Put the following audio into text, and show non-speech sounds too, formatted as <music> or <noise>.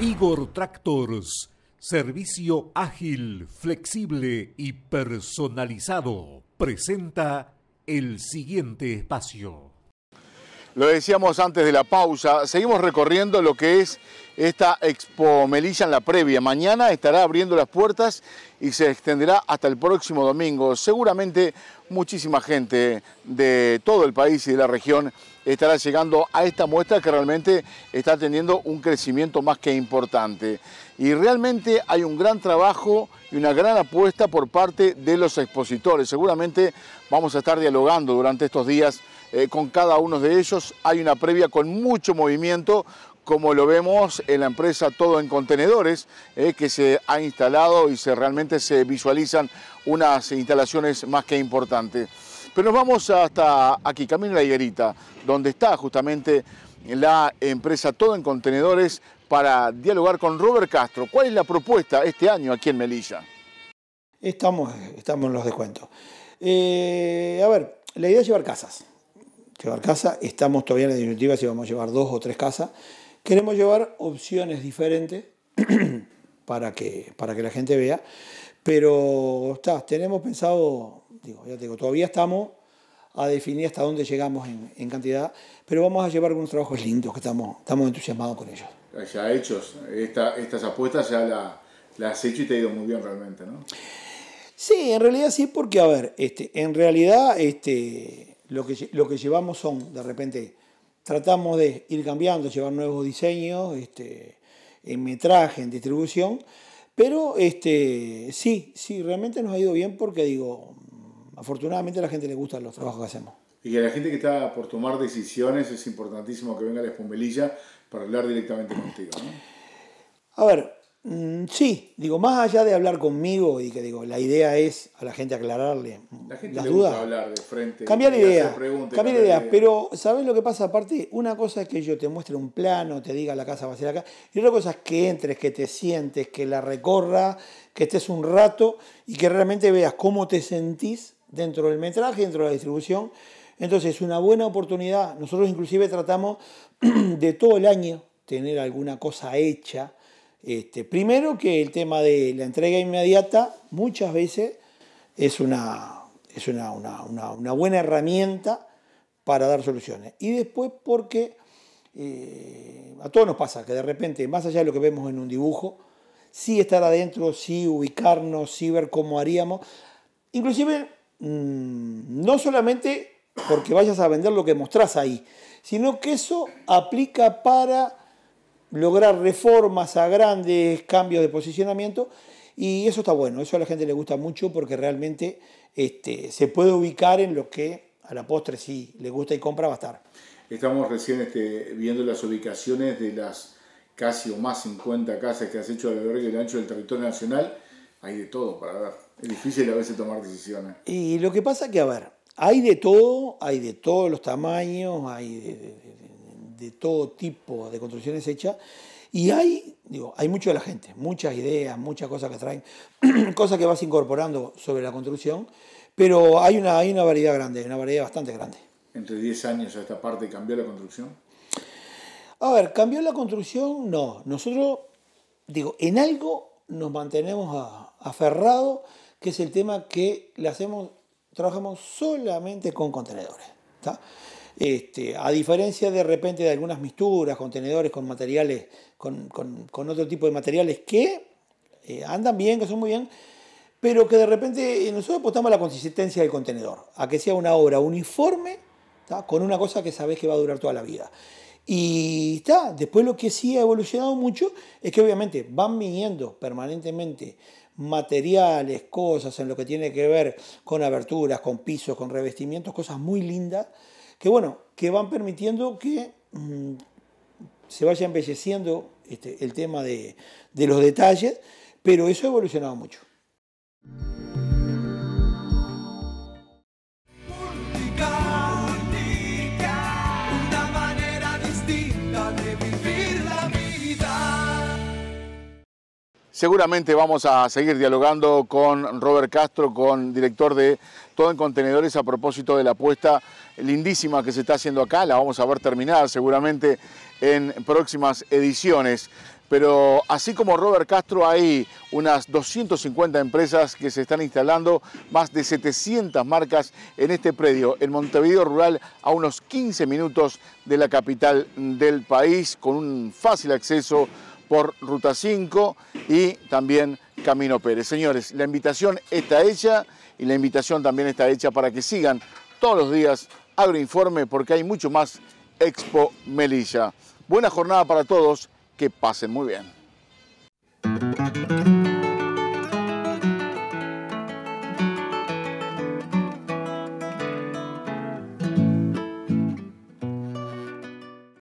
Igor Tractors. Servicio ágil, flexible y personalizado. Presenta el siguiente espacio. Lo decíamos antes de la pausa, seguimos recorriendo lo que es esta Expo Melilla en la previa. Mañana estará abriendo las puertas y se extenderá hasta el próximo domingo. Seguramente muchísima gente de todo el país y de la región estará llegando a esta muestra que realmente está teniendo un crecimiento más que importante. Y realmente hay un gran trabajo y una gran apuesta por parte de los expositores. Seguramente vamos a estar dialogando durante estos días eh, con cada uno de ellos. Hay una previa con mucho movimiento, como lo vemos en la empresa Todo en Contenedores, eh, que se ha instalado y se realmente se visualizan unas instalaciones más que importantes. Pero nos vamos hasta aquí, Camino de La Higuerita, donde está justamente la empresa Todo en Contenedores para dialogar con Robert Castro. ¿Cuál es la propuesta este año aquí en Melilla? Estamos, estamos en los descuentos. Eh, a ver, la idea es llevar casas llevar casa. Estamos todavía en la disyuntiva si vamos a llevar dos o tres casas. Queremos llevar opciones diferentes <clears throat> para que, para que la gente vea. Pero está, tenemos pensado, digo, ya te digo, todavía estamos a definir hasta dónde llegamos en, cantidad, pero vamos a llevar algunos trabajos lindos que estamos, estamos entusiasmados con ellos. Ya hechos, estas apuestas ya las la has hecho y te ha ido muy bien realmente, ¿no? Sí, en realidad sí, porque a ver, este, en realidad este, lo que, llevamos son, de repente, tratamos de ir cambiando, llevar nuevos diseños este, en metraje, en distribución, pero este, sí, sí, realmente nos ha ido bien porque digo, afortunadamente a la gente le gustan los trabajos que hacemos. Y a la gente que está por tomar decisiones es importantísimo que venga a la espumelilla para hablar directamente contigo. ¿no? A ver, Mm, sí, digo, más allá de hablar conmigo y que digo, la idea es a la gente aclararle la gente las le dudas. hablar de frente. Cambiar idea. cambiar, cambiar Pero, ¿sabes lo que pasa? Aparte, una cosa es que yo te muestre un plano, te diga la casa va a ser acá. Y otra cosa es que entres, que te sientes, que la recorra, que estés un rato y que realmente veas cómo te sentís dentro del metraje, dentro de la distribución. Entonces, es una buena oportunidad. Nosotros inclusive tratamos <clears throat> de todo el año tener alguna cosa hecha este, primero que el tema de la entrega inmediata muchas veces es una, es una, buena herramienta para dar soluciones. Y después porque eh, a todos nos pasa que de repente, más allá de lo que vemos en un dibujo, sí estar adentro, sí ubicarnos, sí ver cómo haríamos. Inclusive, mm, no solamente porque vayas a vender lo que mostrás ahí, sino que eso aplica para lograr reformas a grandes cambios de posicionamiento y eso está bueno, eso a la gente le gusta mucho porque realmente este, se puede ubicar en lo que a la postre si le gusta y compra va a estar. Estamos recién este, viendo las ubicaciones de las casi o más 50 casas que has hecho a lo largo ancho del territorio nacional. Hay de todo para dar. Es difícil a veces tomar decisiones. Y lo que pasa que, a ver, hay de todo, hay de todos los tamaños, hay de de todo tipo de construcciones hechas. Y hay, digo, hay mucho de la gente, muchas ideas, muchas cosas que traen, <clears throat> cosas que vas incorporando sobre la construcción, pero hay una, hay una variedad grande, una variedad bastante grande. ¿Entre 10 años a esta parte cambió la construcción? A ver, cambió la construcción, no. Nosotros, digo, en algo nos mantenemos aferrado que es el tema que le hacemos, trabajamos solamente con contenedores. está este, a diferencia de repente de algunas misturas, contenedores con materiales, con, otro tipo de materiales que eh, andan bien, que son muy bien, pero que de repente eh, nosotros apostamos a la consistencia del contenedor, a que sea una obra uniforme, con una cosa que sabés que va a durar toda la vida. Y está, después lo que sí ha evolucionado mucho es que obviamente van viniendo permanentemente materiales, cosas en lo que tiene que ver con aberturas, con pisos, con revestimientos, cosas muy lindas que bueno, que van permitiendo que mm, se vaya embelleciendo este, el tema de, de los detalles, pero eso ha evolucionado mucho. Seguramente vamos a seguir dialogando con Robert Castro, con director de Todo en Contenedores, a propósito de la apuesta lindísima que se está haciendo acá, la vamos a ver terminada seguramente en próximas ediciones. Pero así como Robert Castro, hay unas 250 empresas que se están instalando, más de 700 marcas en este predio, en Montevideo Rural, a unos 15 minutos de la capital del país, con un fácil acceso por Ruta 5 y también Camino Pérez. Señores, la invitación está hecha y la invitación también está hecha para que sigan todos los días informe porque hay mucho más Expo Melilla. Buena jornada para todos, que pasen muy bien.